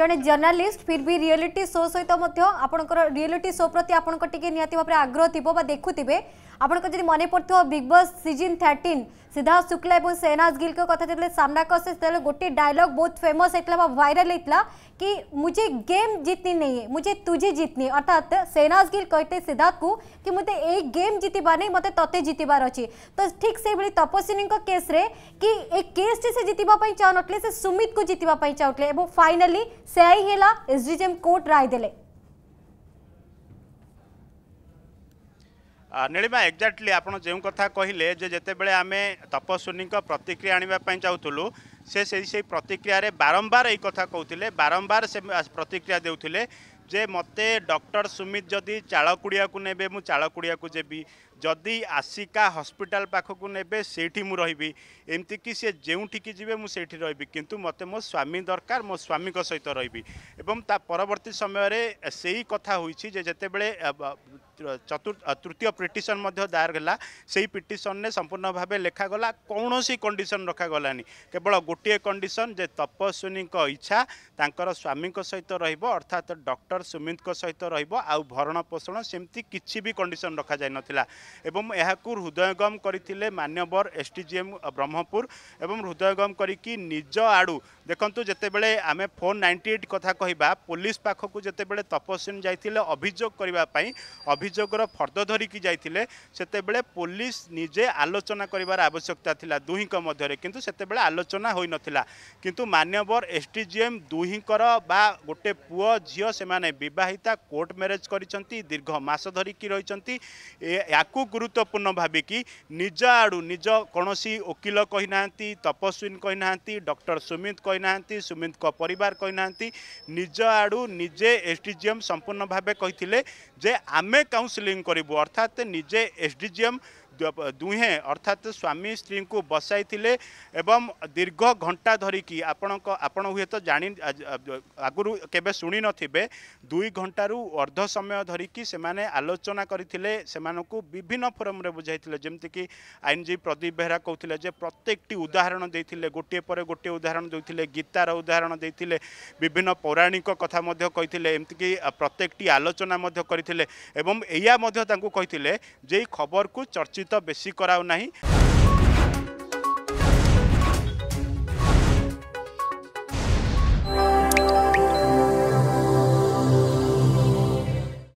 জনে journalist ফিরবি reality show সহিত মধ্য আপনক রিয়েলিটি শো প্রতি আপনক টিকে নিয়াতি বাপরে আগ্রহ দিব বা দেখুতিবে আপনার যদি মনে Bigg Bigg Boss season thirteen Sidharth Shukla এবং সেহনাজ গিল কথা যেত সামনা কষে সেতু গোটে ডায়লগ বহুত ফেমস হয়েছিল বা ভাইরাল হয়েছিল कि मुझे गेम जीतनी नहीं है मुझे तुझे जीतनी अर्थात सेनाज गिल कहते सिद्धार्थ को कि मुझे ये गेम जीतबार नहीं मत तते जीतबार अच्छी तो ठीक से भाई तपस्विनी केस्रे कि ये केस्टी से जीतवाई चाहून से सुमित को जीतवाई चाहूले और फाइनाली से ही एसडीजेएम कोर्ट राय देले ନୀଳିମା ଏକ୍ଜାକ୍ଟଲି ଆପଣ ଯେଉଁ କଥା କହିଲେ ଯେ ଯେତେବେଳେ ଆମେ ତପସ୍ୱିନୀଙ୍କ ପ୍ରତିକ୍ରିୟା ଆଣିବା ପାଇଁ ଚାହୁଁଥିଲୁ ସେ ସେଇ ସେଇ ପ୍ରତିକ୍ରିୟାରେ ବାରମ୍ବାର ଏଇ କଥା କହୁଥିଲେ ବାରମ୍ବାର ସେ ପ୍ରତିକ୍ରିୟା ଦେଉଥିଲେ ଯେ ମୋତେ ଡକ୍ଟର ସୁମିତ ଯଦି ଚାଳକୁଡ଼ିଆକୁ ନେବେ ମୁଁ ଚାଳକୁଡ଼ିଆକୁ ଯିବି ଯଦି ଆସିକା ହସ୍ପିଟାଲ ପାଖକୁ ନେବେ ସେଇଠି ମୁଁ ରହିବି ଏମିତିକି ସିଏ ଯେଉଁଠିକି ଯିବେ ମୁଁ ସେଇଠି ରହିବି କିନ୍ତୁ ମୋତେ ମୋ ସ୍ୱାମୀ ଦରକାର ମୋ ସ୍ୱାମୀଙ୍କ ସହିତ ରହିବି ଏବଂ ତା ପରବର୍ତ୍ତୀ ସମୟରେ ସେଇ କଥା ହୋଇଛି ଯେ ଯେତେବେଳେ ତୃତୀୟ ପିଟିସନ୍ ମଧ୍ୟ ଦାୟର ହେଲା ସେଇ ପିଟିସନ୍ରେ ସମ୍ପୂର୍ଣ୍ଣ ଭାବେ ଲେଖାଗଲା କୌଣସି କଣ୍ଡିସନ୍ ରଖାଗଲାନି କେବଳ ଗୋଟିଏ କଣ୍ଡିସନ୍ ଯେ ତପସ୍ୱିନୀଙ୍କ ଇଚ୍ଛା ତାଙ୍କର ସ୍ୱାମୀଙ୍କ ସହିତ ରହିବ ଅର୍ଥାତ୍ ଡକ୍ଟର ସୁମିତ୍ଙ୍କ ସହିତ ରହିବ ଆଉ ଭରଣ ପୋଷଣ ସେମିତି କିଛି ବି କଣ୍ଡିସନ୍ ରଖାଯାଇନଥିଲା এবং ଏହାକୁ ହୃଦୟଙ୍ଗମ କରିଥିଲେ ମାନ୍ୟବର S D G M Brahmapur ଏବଂ ହୃଦୟଙ୍ଗମ କରିକି ନିଜ ଆଡ଼ୁ দেখন্তু যেতবে আমি ফোর নাইন্টি এইট কথা কহা পুলিশ পাখক যেতবে তপস্বিনী যাই অভিযোগ করা অভিযোগর ফর্দ ধরিকি যাই সেতবে পুলিশ নিজে আলোচনা করবার আবশ্যকতা লা দুইঙ্ মধ্যে কিন্তু সেতবে আলোচনা হয়ে নথিলা কিন্তু মান্যবর এসটিজিএম দুইঙ্কর বা গোটে পুয় ঝিও সেমানে বিবাহিতা কোর্ট ম্যারেজ করেছেন দীর্ঘ মাস ধরিকি রয়েছেন ইয়াকু গুরুত্বপূর্ণ ভাবিকি নিজ আড়ু নিজ কোণী ওকিল কই না তপস্বিনী কই না ডক্টর সুমিত কইনাহান্তি সুমিতଙ୍କ পরিবার কইনাহান্তি নিজ আড়ু নিজে এসডিজিএম সম্পূর্ণ ভাবে কইতিলে যে আমি কাউন্সেলিং করিবু অর্থাৎ নিজে এসডিজিএম ଦୁହେଁ ଅର୍ଥାତ୍ ସ୍ୱାମୀ ସ୍ତ୍ରୀଙ୍କୁ ବସାଇଥିଲେ ଏବଂ ଦୀର୍ଘ ଘଣ୍ଟା ଧରିକି ଆପଣଙ୍କ ଆପଣ ହୁଏତ ଜାଣି ଆଗରୁ କେବେ ଶୁଣିନଥିବେ ଦୁଇ ଘଣ୍ଟାରୁ ଅର୍ଦ୍ଧ ସମୟ ଧରିକି ସେମାନେ ଆଲୋଚନା କରିଥିଲେ ସେମାନଙ୍କୁ ବିଭିନ୍ନ ଫୋରମ୍ରେ ବୁଝାଇଥିଲେ ଯେମିତିକି ଆଇନଜୀବୀ ପ୍ରଦୀପ ବେହେରା କହୁଥିଲେ ଯେ ପ୍ରତ୍ୟେକଟି ଉଦାହରଣ ଦେଇଥିଲେ ଗୋଟିଏ ପରେ ଗୋଟିଏ ଉଦାହରଣ ଦେଇଥିଲେ ଗୀତାର ଉଦାହରଣ ଦେଇଥିଲେ ବିଭିନ୍ନ ପୌରାଣିକ କଥା ମଧ୍ୟ କହିଥିଲେ ଏମିତିକି ପ୍ରତ୍ୟେକଟି ଆଲୋଚନା ମଧ୍ୟ କରିଥିଲେ ଏବଂ ଏଇଆ ମଧ୍ୟ ତାଙ୍କୁ କହିଥିଲେ ଯେ ଏଇ ଖବରକୁ ଚର୍ଚ୍ଚିତ ନିଶ୍ଚିତ ବେଶୀ କରାଉ ନାହିଁ